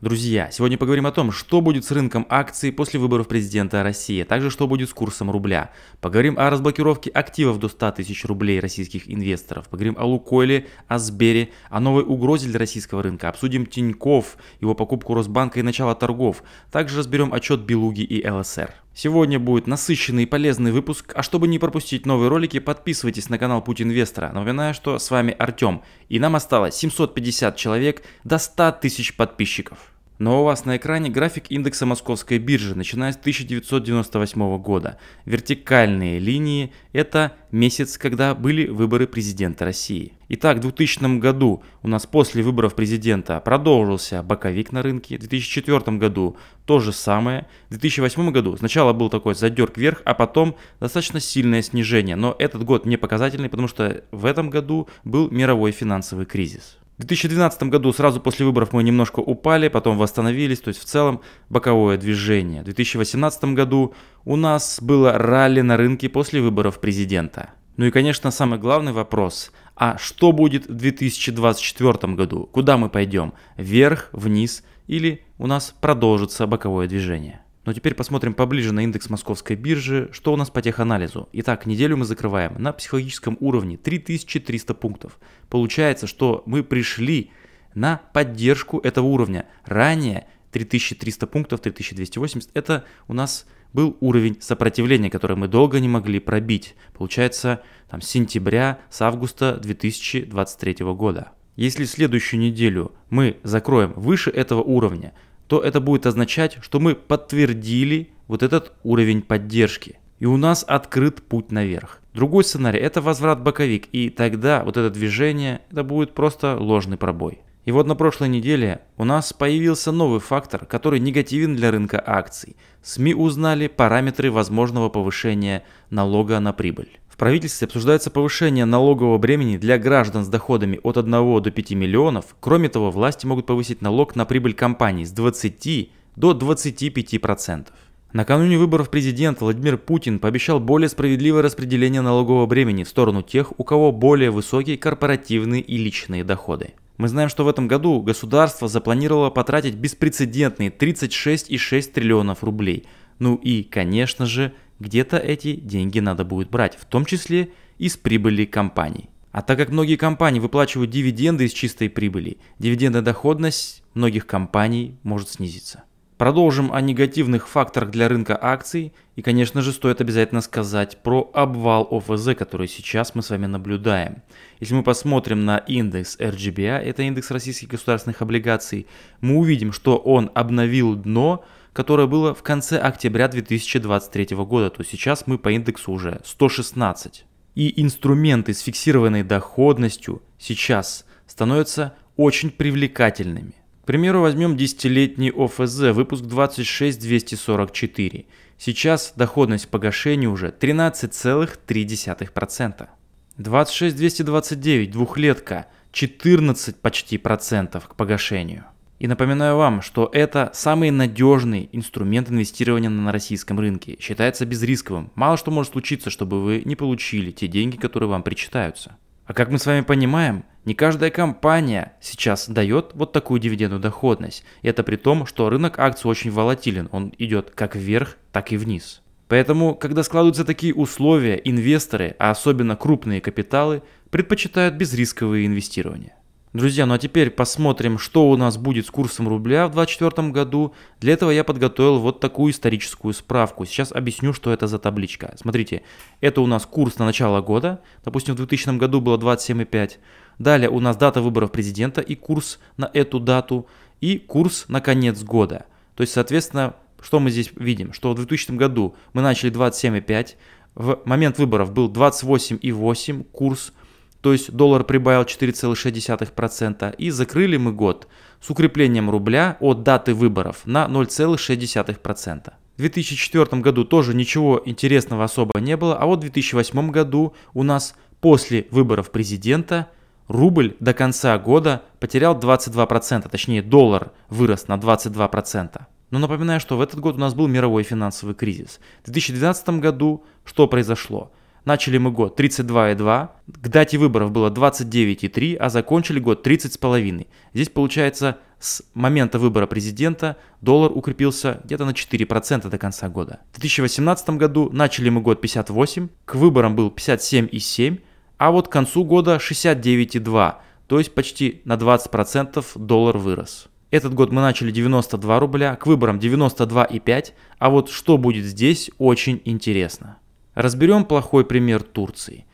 Друзья, сегодня поговорим о том, что будет с рынком акций после выборов президента России, а также что будет с курсом рубля. Поговорим о разблокировке активов до 100 тысяч рублей российских инвесторов. Поговорим о Лукойле, о Сбере, о новой угрозе для российского рынка. Обсудим Тиньков, его покупку Росбанка и начало торгов. Также разберем отчет Белуги и ЛСР. Сегодня будет насыщенный и полезный выпуск, а чтобы не пропустить новые ролики, подписывайтесь на канал Путь Инвестора. Напоминаю, что с вами Артем, и нам осталось 750 человек до 100 тысяч подписчиков. Но у вас на экране график индекса московской биржи, начиная с 1998 года. Вертикальные линии – это месяц, когда были выборы президента России. Итак, в 2000 году у нас после выборов президента продолжился боковик на рынке. В 2004 году то же самое. В 2008 году сначала был такой задерг вверх, а потом достаточно сильное снижение. Но этот год не показательный, потому что в этом году был мировой финансовый кризис. В 2012 году сразу после выборов мы немножко упали, потом восстановились, то есть в целом боковое движение. В 2018 году у нас было ралли на рынке после выборов президента. Ну и, конечно, самый главный вопрос, а что будет в 2024 году? Куда мы пойдем? Вверх, вниз или у нас продолжится боковое движение? Но теперь посмотрим поближе на индекс московской биржи, что у нас по теханализу. Итак, неделю мы закрываем на психологическом уровне 3300 пунктов. Получается, что мы пришли на поддержку этого уровня. Ранее 3300 пунктов, 3280, это у нас был уровень сопротивления, который мы долго не могли пробить. Получается, там, с сентября, с августа 2023 года. Если следующую неделю мы закроем выше этого уровня, то это будет означать, что мы подтвердили вот этот уровень поддержки. И у нас открыт путь наверх. Другой сценарий – это возврат боковик, и тогда вот это движение, это будет просто ложный пробой. И вот на прошлой неделе у нас появился новый фактор, который негативен для рынка акций. СМИ узнали параметры возможного повышения налога на прибыль правительстве обсуждается повышение налогового бремени для граждан с доходами от 1 до 5 миллионов. Кроме того, власти могут повысить налог на прибыль компаний с 20 до 25%. Накануне выборов президент Владимир Путин пообещал более справедливое распределение налогового бремени в сторону тех, у кого более высокие корпоративные и личные доходы. Мы знаем, что в этом году государство запланировало потратить беспрецедентные 36,6 триллионов рублей. Ну и, конечно же, где-то эти деньги надо будет брать, в том числе из прибыли компаний. А так как многие компании выплачивают дивиденды из чистой прибыли, дивидендная доходность многих компаний может снизиться. Продолжим о негативных факторах для рынка акций. И, конечно же, стоит обязательно сказать про обвал ОФЗ, который сейчас мы с вами наблюдаем. Если мы посмотрим на индекс RGBA, а, это индекс российских государственных облигаций, мы увидим, что он обновил дно – которое было в конце октября 2023 года, то сейчас мы по индексу уже 116. И инструменты с фиксированной доходностью сейчас становятся очень привлекательными. К примеру, возьмем 10-летний ОФЗ, выпуск 26244. Сейчас доходность погашения уже 13,3%. 26229, двухлетка, 14 почти процентов к погашению. И напоминаю вам, что это самый надежный инструмент инвестирования на российском рынке. Считается безрисковым. Мало что может случиться, чтобы вы не получили те деньги, которые вам причитаются. А как мы с вами понимаем, не каждая компания сейчас дает вот такую дивидендную доходность. И это при том, что рынок акций очень волатилен. Он идет как вверх, так и вниз. Поэтому, когда складываются такие условия, инвесторы, а особенно крупные капиталы, предпочитают безрисковые инвестирования. Друзья, ну а теперь посмотрим, что у нас будет с курсом рубля в 2024 году. Для этого я подготовил вот такую историческую справку. Сейчас объясню, что это за табличка. Смотрите, это у нас курс на начало года. Допустим, в 2000 году было 27,5. Далее у нас дата выборов президента и курс на эту дату. И курс на конец года. То есть, соответственно, что мы здесь видим? Что в 2000 году мы начали 27,5. В момент выборов был 28,8 курс то есть доллар прибавил 4,6%, и закрыли мы год с укреплением рубля от даты выборов на 0,6%. В 2004 году тоже ничего интересного особо не было, а вот в 2008 году у нас после выборов президента рубль до конца года потерял 22%, точнее доллар вырос на 22%. Но напоминаю, что в этот год у нас был мировой финансовый кризис. В 2012 году что произошло? Начали мы год 32,2, к дате выборов было 29,3, а закончили год 30,5. Здесь получается с момента выбора президента доллар укрепился где-то на 4% до конца года. В 2018 году начали мы год 58, к выборам был 57,7, а вот к концу года 69,2, то есть почти на 20% доллар вырос. Этот год мы начали 92 рубля, к выборам 92,5, а вот что будет здесь очень интересно. Разберем плохой пример Турции.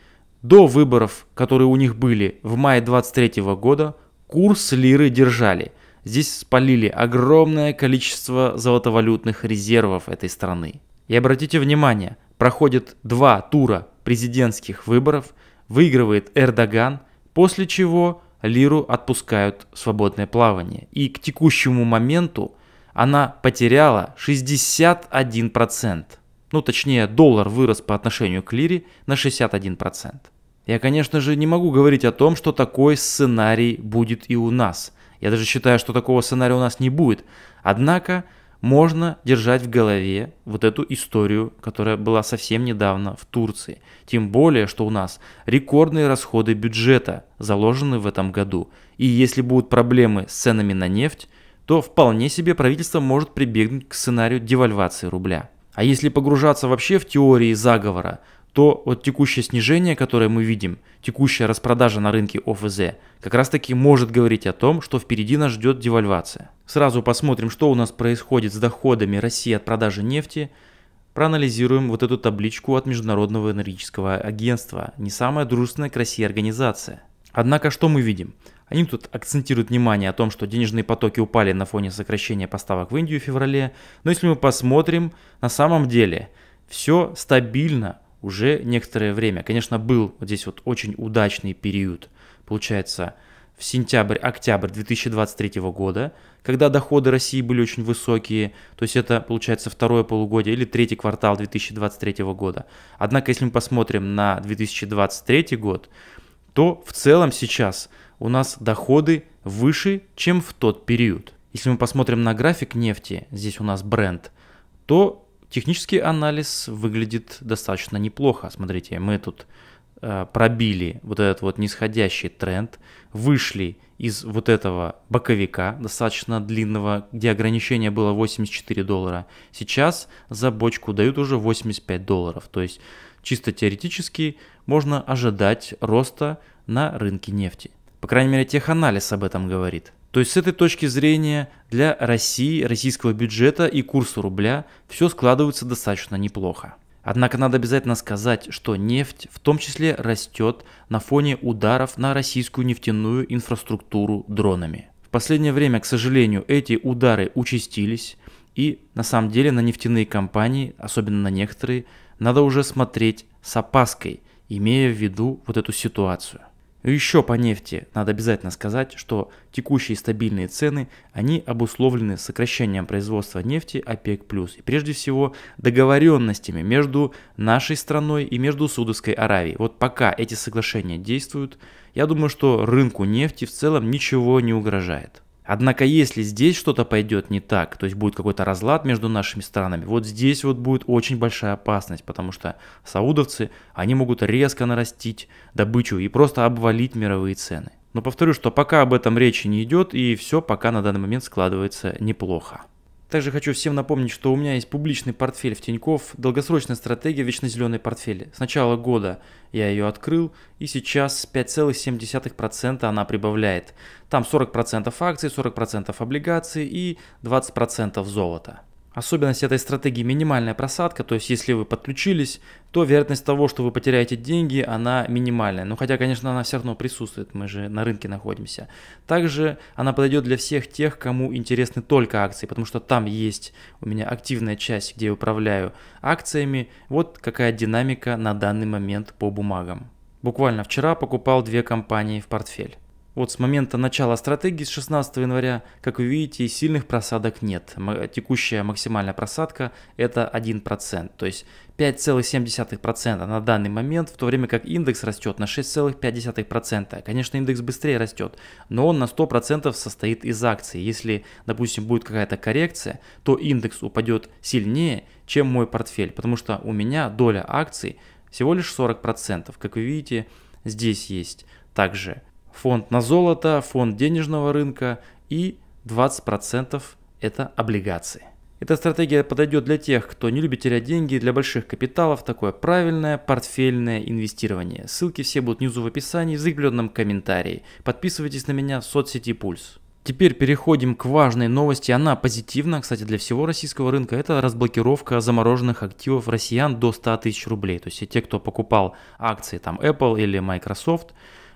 До выборов, которые у них были в мае 23 года, курс лиры держали. Здесь спалили огромное количество золотовалютных резервов этой страны. И обратите внимание, проходит два тура президентских выборов, выигрывает Эрдоган, после чего лиру отпускают в свободное плавание. И к текущему моменту она потеряла 61%. Ну, точнее, доллар вырос по отношению к лире на 61%. Я, конечно же, не могу говорить о том, что такой сценарий будет и у нас. Я даже считаю, что такого сценария у нас не будет. Однако, можно держать в голове вот эту историю, которая была совсем недавно в Турции. Тем более, что у нас рекордные расходы бюджета заложены в этом году. И если будут проблемы с ценами на нефть, то вполне себе правительство может прибегнуть к сценарию девальвации рубля. А если погружаться вообще в теории заговора, то вот текущее снижение, которое мы видим, текущая распродажа на рынке ОФЗ, как раз таки может говорить о том, что впереди нас ждет девальвация. Сразу посмотрим, что у нас происходит с доходами России от продажи нефти. Проанализируем вот эту табличку от Международного энергетического агентства. Не самая дружественная к России организация. Однако что мы видим? Они тут акцентируют внимание о том, что денежные потоки упали на фоне сокращения поставок в Индию в феврале. Но если мы посмотрим, на самом деле все стабильно уже некоторое время. Конечно, был вот здесь вот очень удачный период, получается, в сентябрь-октябрь 2023 года, когда доходы России были очень высокие, то есть это получается второе полугодие или третий квартал 2023 года. Однако, если мы посмотрим на 2023 год, то в целом сейчас – у нас доходы выше, чем в тот период. Если мы посмотрим на график нефти, здесь у нас бренд, то технический анализ выглядит достаточно неплохо. Смотрите, мы тут э, пробили вот этот вот нисходящий тренд, вышли из вот этого боковика достаточно длинного, где ограничение было 84 доллара. Сейчас за бочку дают уже 85 долларов. То есть чисто теоретически можно ожидать роста на рынке нефти. По крайней мере, теханализ об этом говорит. То есть с этой точки зрения для России, российского бюджета и курса рубля все складывается достаточно неплохо. Однако надо обязательно сказать, что нефть в том числе растет на фоне ударов на российскую нефтяную инфраструктуру дронами. В последнее время, к сожалению, эти удары участились, и на самом деле на нефтяные компании, особенно на некоторые, надо уже смотреть с опаской, имея в виду вот эту ситуацию. Еще по нефти надо обязательно сказать, что текущие стабильные цены, они обусловлены сокращением производства нефти ОПЕК+, и прежде всего договоренностями между нашей страной и между Судовской Аравией. Вот пока эти соглашения действуют, я думаю, что рынку нефти в целом ничего не угрожает. Однако, если здесь что-то пойдет не так, то есть будет какой-то разлад между нашими странами, вот здесь вот будет очень большая опасность, потому что саудовцы, они могут резко нарастить добычу и просто обвалить мировые цены. Но повторю, что пока об этом речи не идет, и все пока на данный момент складывается неплохо. Также хочу всем напомнить, что у меня есть публичный портфель в Тиньков, долгосрочная стратегия вечно зеленый портфель. С начала года я ее открыл, и сейчас 5,7% она прибавляет. Там 40% акций, 40% облигаций и 20% золота. Особенность этой стратегии минимальная просадка, то есть если вы подключились, то вероятность того, что вы потеряете деньги, она минимальная. Ну хотя, конечно, она все равно присутствует, мы же на рынке находимся. Также она подойдет для всех тех, кому интересны только акции, потому что там есть у меня активная часть, где я управляю акциями. Вот какая динамика на данный момент по бумагам. Буквально вчера покупал две компании в портфель. Вот с момента начала стратегии с 16 января, как вы видите, сильных просадок нет. Э, текущая максимальная просадка это 1%, то есть 5,7% на данный момент, в то время как индекс растет на 6,5%. Конечно, индекс быстрее растет, но он на 100% состоит из акций. Если, допустим, будет какая-то коррекция, то индекс упадет сильнее, чем мой портфель, потому что у меня доля акций всего лишь 40%. Как вы видите, здесь есть также фонд на золото, фонд денежного рынка и 20% это облигации. Эта стратегия подойдет для тех, кто не любит терять деньги, для больших капиталов такое правильное портфельное инвестирование. Ссылки все будут внизу в описании, в закрепленном комментарии. Подписывайтесь на меня в соцсети Пульс. Теперь переходим к важной новости. Она позитивна, кстати, для всего российского рынка. Это разблокировка замороженных активов россиян до 100 тысяч рублей. То есть те, кто покупал акции там Apple или Microsoft,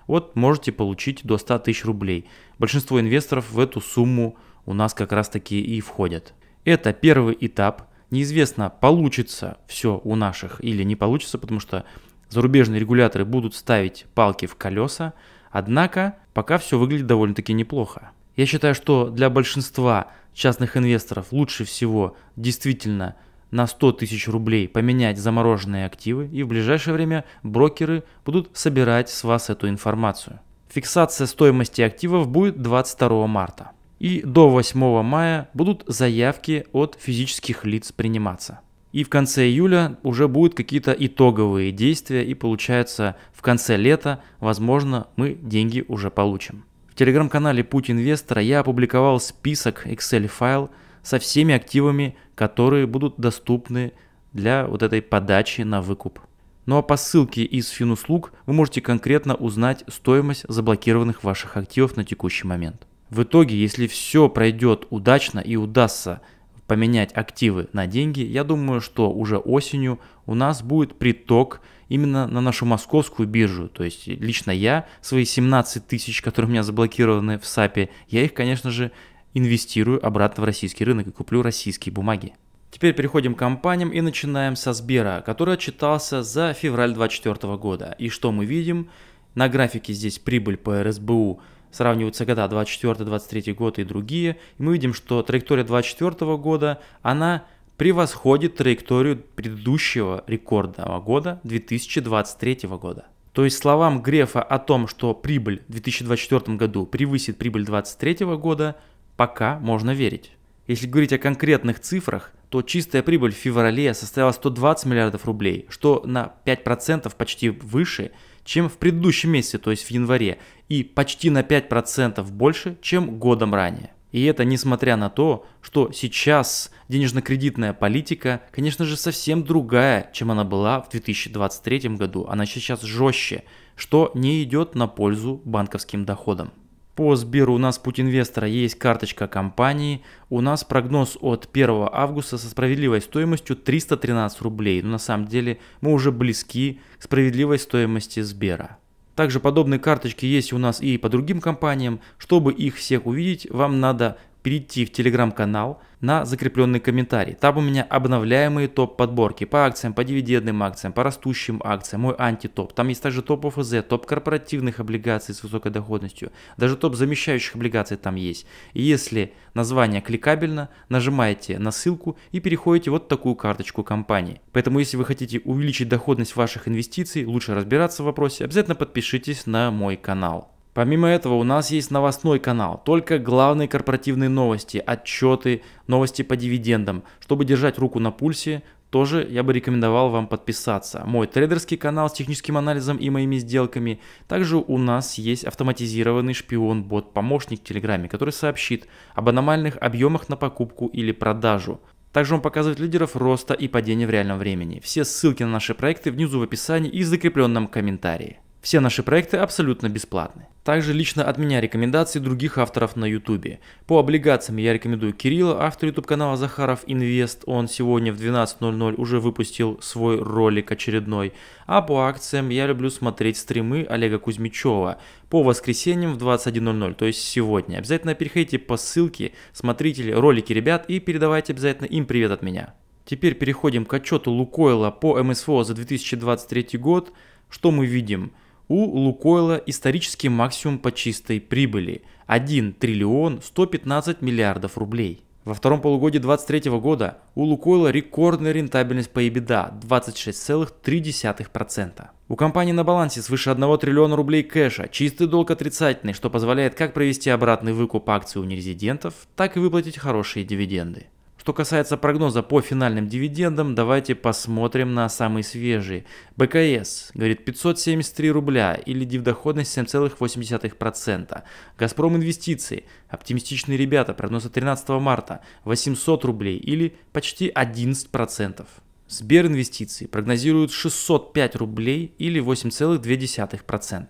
вот можете получить до 100 тысяч рублей. Большинство инвесторов в эту сумму у нас как раз таки и входят. Это первый этап. Неизвестно, получится все у наших или не получится, потому что зарубежные регуляторы будут ставить палки в колеса. Однако, пока все выглядит довольно-таки неплохо. Я считаю, что для большинства частных инвесторов лучше всего действительно – на 100 тысяч рублей поменять замороженные активы, и в ближайшее время брокеры будут собирать с вас эту информацию. Фиксация стоимости активов будет 22 марта. И до 8 мая будут заявки от физических лиц приниматься. И в конце июля уже будут какие-то итоговые действия, и получается в конце лета, возможно, мы деньги уже получим. В телеграм-канале Путь Инвестора я опубликовал список Excel-файл со всеми активами которые будут доступны для вот этой подачи на выкуп. Ну а по ссылке из финуслуг вы можете конкретно узнать стоимость заблокированных ваших активов на текущий момент. В итоге, если все пройдет удачно и удастся поменять активы на деньги, я думаю, что уже осенью у нас будет приток именно на нашу московскую биржу. То есть лично я свои 17 тысяч, которые у меня заблокированы в САПе, я их, конечно же, инвестирую обратно в российский рынок и куплю российские бумаги. Теперь переходим к компаниям и начинаем со Сбера, который отчитался за февраль 2024 года. И что мы видим? На графике здесь прибыль по РСБУ сравниваются года 24-23 год и другие. И мы видим, что траектория 24 года, она превосходит траекторию предыдущего рекордного года 2023 года. То есть словам Грефа о том, что прибыль в 2024 году превысит прибыль 2023 года, пока можно верить. Если говорить о конкретных цифрах, то чистая прибыль в феврале составила 120 миллиардов рублей, что на 5% почти выше, чем в предыдущем месяце, то есть в январе, и почти на 5% больше, чем годом ранее. И это несмотря на то, что сейчас денежно-кредитная политика, конечно же, совсем другая, чем она была в 2023 году. Она сейчас жестче, что не идет на пользу банковским доходам. По Сберу у нас путь инвестора есть карточка компании. У нас прогноз от 1 августа со справедливой стоимостью 313 рублей. Но на самом деле мы уже близки к справедливой стоимости Сбера. Также подобные карточки есть у нас и по другим компаниям. Чтобы их всех увидеть, вам надо перейти в телеграм-канал на закрепленный комментарий. Там у меня обновляемые топ-подборки по акциям, по дивидендным акциям, по растущим акциям, мой антитоп. Там есть также топ ОФЗ, топ корпоративных облигаций с высокой доходностью, даже топ замещающих облигаций там есть. И если название кликабельно, нажимаете на ссылку и переходите вот такую карточку компании. Поэтому если вы хотите увеличить доходность ваших инвестиций, лучше разбираться в вопросе, обязательно подпишитесь на мой канал. Помимо этого у нас есть новостной канал, только главные корпоративные новости, отчеты, новости по дивидендам. Чтобы держать руку на пульсе, тоже я бы рекомендовал вам подписаться. Мой трейдерский канал с техническим анализом и моими сделками. Также у нас есть автоматизированный шпион-бот-помощник в Телеграме, который сообщит об аномальных объемах на покупку или продажу. Также он показывает лидеров роста и падения в реальном времени. Все ссылки на наши проекты внизу в описании и в закрепленном комментарии. Все наши проекты абсолютно бесплатны. Также лично от меня рекомендации других авторов на YouTube. По облигациям я рекомендую Кирилла, автор YouTube канала Захаров Инвест. Он сегодня в 12.00 уже выпустил свой ролик очередной. А по акциям я люблю смотреть стримы Олега Кузьмичева по воскресеньям в 21.00, то есть сегодня. Обязательно переходите по ссылке, смотрите ролики ребят и передавайте обязательно им привет от меня. Теперь переходим к отчету Лукойла по МСФО за 2023 год. Что мы видим? У Лукойла исторический максимум по чистой прибыли – 1 триллион 115 миллиардов рублей. Во втором полугодии 2023 года у Лукойла рекордная рентабельность по EBITDA – 26,3%. У компании на балансе свыше 1 триллиона рублей кэша, чистый долг отрицательный, что позволяет как провести обратный выкуп акций у нерезидентов, так и выплатить хорошие дивиденды. Что касается прогноза по финальным дивидендам, давайте посмотрим на самый свежий. БКС, говорит, 573 рубля или дивдоходность 7,8%. Газпром инвестиции, оптимистичные ребята, прогноз 13 марта, 800 рублей или почти 11%. Сбер инвестиции прогнозируют 605 рублей или 8,2%.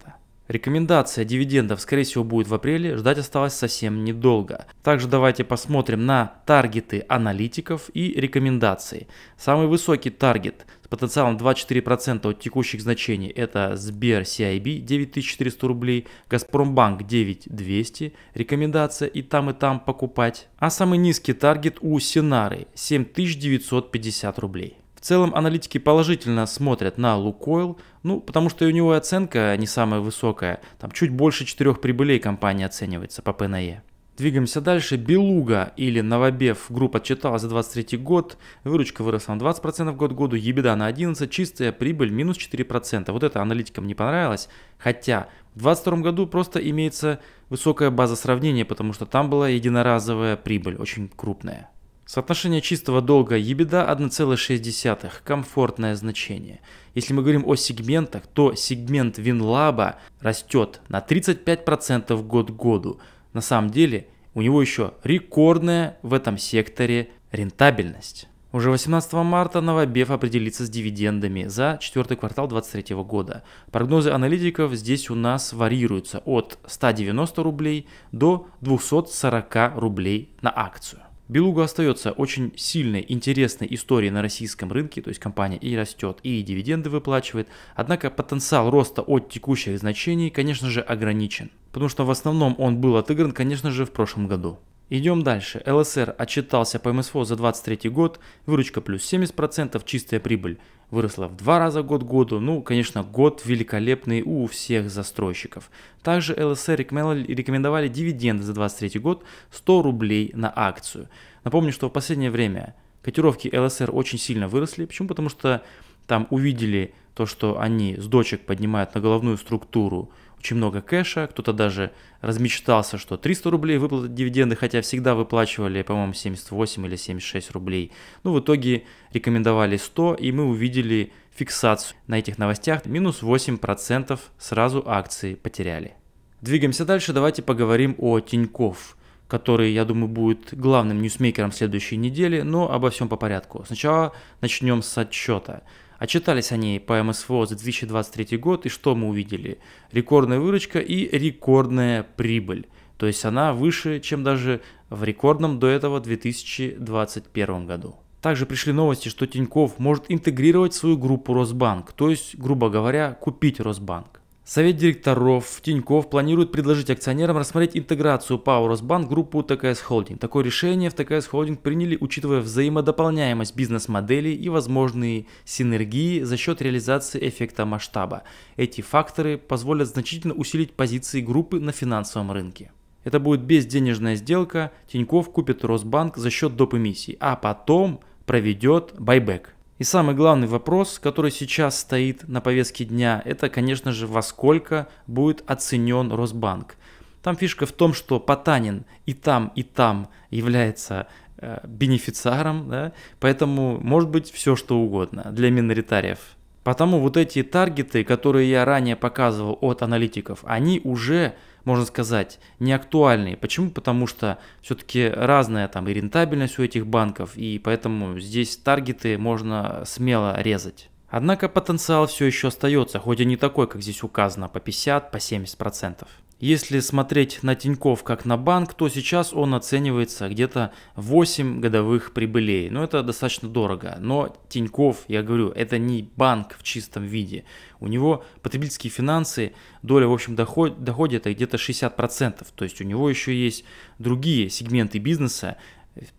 Рекомендация дивидендов, скорее всего, будет в апреле, ждать осталось совсем недолго. Также давайте посмотрим на таргеты аналитиков и рекомендации. Самый высокий таргет с потенциалом 24% от текущих значений это Сбер CIB 9400 рублей, Газпромбанк 9200, рекомендация и там и там покупать. А самый низкий таргет у Синары 7950 рублей. В целом аналитики положительно смотрят на Лукойл, ну, потому что у него оценка не самая высокая, там чуть больше четырех прибылей компания оценивается по ПНЕ. Двигаемся дальше. Белуга или Новобев группа отчиталась за 23 год. Выручка выросла на 20% год году, ебеда на 11, чистая прибыль минус 4%. Вот это аналитикам не понравилось. Хотя в 2022 году просто имеется высокая база сравнения, потому что там была единоразовая прибыль, очень крупная. Соотношение чистого долга EBITDA 1,6, комфортное значение. Если мы говорим о сегментах, то сегмент Винлаба растет на 35% год к году. На самом деле у него еще рекордная в этом секторе рентабельность. Уже 18 марта Новобеф определится с дивидендами за четвертый квартал 2023 года. Прогнозы аналитиков здесь у нас варьируются от 190 рублей до 240 рублей на акцию. Белуга остается очень сильной, интересной историей на российском рынке, то есть компания и растет, и дивиденды выплачивает, однако потенциал роста от текущих значений, конечно же, ограничен, потому что в основном он был отыгран, конечно же, в прошлом году. Идем дальше. ЛСР отчитался по МСФО за 23 год, выручка плюс 70%, чистая прибыль выросла в два раза год году. Ну, конечно, год великолепный у всех застройщиков. Также ЛСР рекомендовали дивиденды за 2023 год 100 рублей на акцию. Напомню, что в последнее время котировки ЛСР очень сильно выросли. Почему? Потому что там увидели то, что они с дочек поднимают на головную структуру очень много кэша, кто-то даже размечтался, что 300 рублей выплатят дивиденды, хотя всегда выплачивали, по-моему, 78 или 76 рублей. Ну, в итоге рекомендовали 100, и мы увидели фиксацию на этих новостях. Минус 8% сразу акции потеряли. Двигаемся дальше, давайте поговорим о Тинькофф который, я думаю, будет главным ньюсмейкером следующей недели, но обо всем по порядку. Сначала начнем с отчета. А они по МСФО за 2023 год, и что мы увидели? Рекордная выручка и рекордная прибыль. То есть она выше, чем даже в рекордном до этого 2021 году. Также пришли новости, что Тиньков может интегрировать свою группу Росбанк, то есть, грубо говоря, купить Росбанк. Совет директоров Тиньков планирует предложить акционерам рассмотреть интеграцию ПАО «Росбанк» группу ТКС Холдинг. Такое решение в ТКС Холдинг приняли, учитывая взаимодополняемость бизнес-моделей и возможные синергии за счет реализации эффекта масштаба. Эти факторы позволят значительно усилить позиции группы на финансовом рынке. Это будет безденежная сделка, Тиньков купит Росбанк за счет доп. эмиссий, а потом проведет байбек – и самый главный вопрос, который сейчас стоит на повестке дня, это, конечно же, во сколько будет оценен Росбанк. Там фишка в том, что Потанин и там, и там является э, бенефициаром, да? поэтому может быть все что угодно для миноритариев. Потому вот эти таргеты, которые я ранее показывал от аналитиков, они уже можно сказать, не актуальные. Почему? Потому что все-таки разная там и рентабельность у этих банков, и поэтому здесь таргеты можно смело резать. Однако потенциал все еще остается, хоть и не такой, как здесь указано, по 50, по 70 процентов. Если смотреть на Тиньков как на банк, то сейчас он оценивается где-то 8 годовых прибылей. Но ну, это достаточно дорого. Но Тиньков, я говорю, это не банк в чистом виде. У него потребительские финансы, доля в общем доходит доходе а где-то 60%. То есть у него еще есть другие сегменты бизнеса.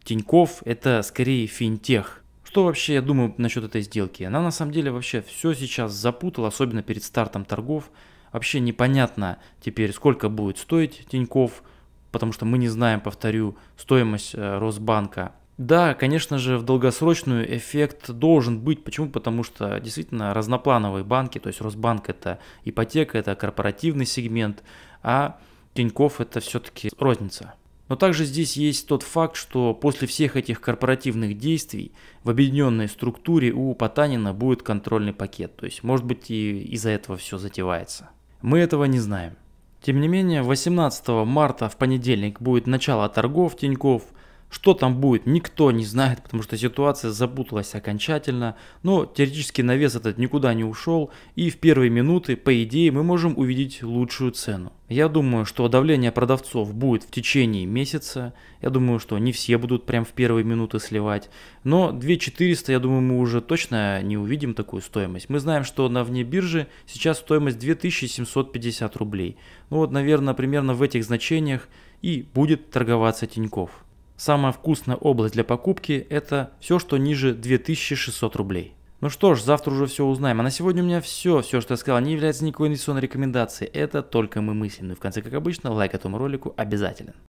Тиньков это скорее финтех. Что вообще я думаю насчет этой сделки? Она на самом деле вообще все сейчас запутала, особенно перед стартом торгов. Вообще непонятно теперь, сколько будет стоить Тиньков, потому что мы не знаем, повторю, стоимость э, Росбанка. Да, конечно же, в долгосрочную эффект должен быть. Почему? Потому что действительно разноплановые банки, то есть Росбанк это ипотека, это корпоративный сегмент, а Тиньков это все-таки розница. Но также здесь есть тот факт, что после всех этих корпоративных действий в объединенной структуре у Потанина будет контрольный пакет. То есть, может быть, и из-за этого все затевается. Мы этого не знаем. Тем не менее, 18 марта в понедельник будет начало торгов Тинькофф – что там будет, никто не знает, потому что ситуация запуталась окончательно, но теоретически навес этот никуда не ушел, и в первые минуты, по идее, мы можем увидеть лучшую цену. Я думаю, что давление продавцов будет в течение месяца, я думаю, что не все будут прям в первые минуты сливать, но 2400, я думаю, мы уже точно не увидим такую стоимость. Мы знаем, что на вне бирже сейчас стоимость 2750 рублей, ну вот, наверное, примерно в этих значениях и будет торговаться Тиньков. Самая вкусная область для покупки это все, что ниже 2600 рублей. Ну что ж, завтра уже все узнаем. А на сегодня у меня все. Все, что я сказал, не является никакой инвестиционной рекомендацией. Это только мы мысли. Ну и В конце, как обычно, лайк этому ролику обязателен.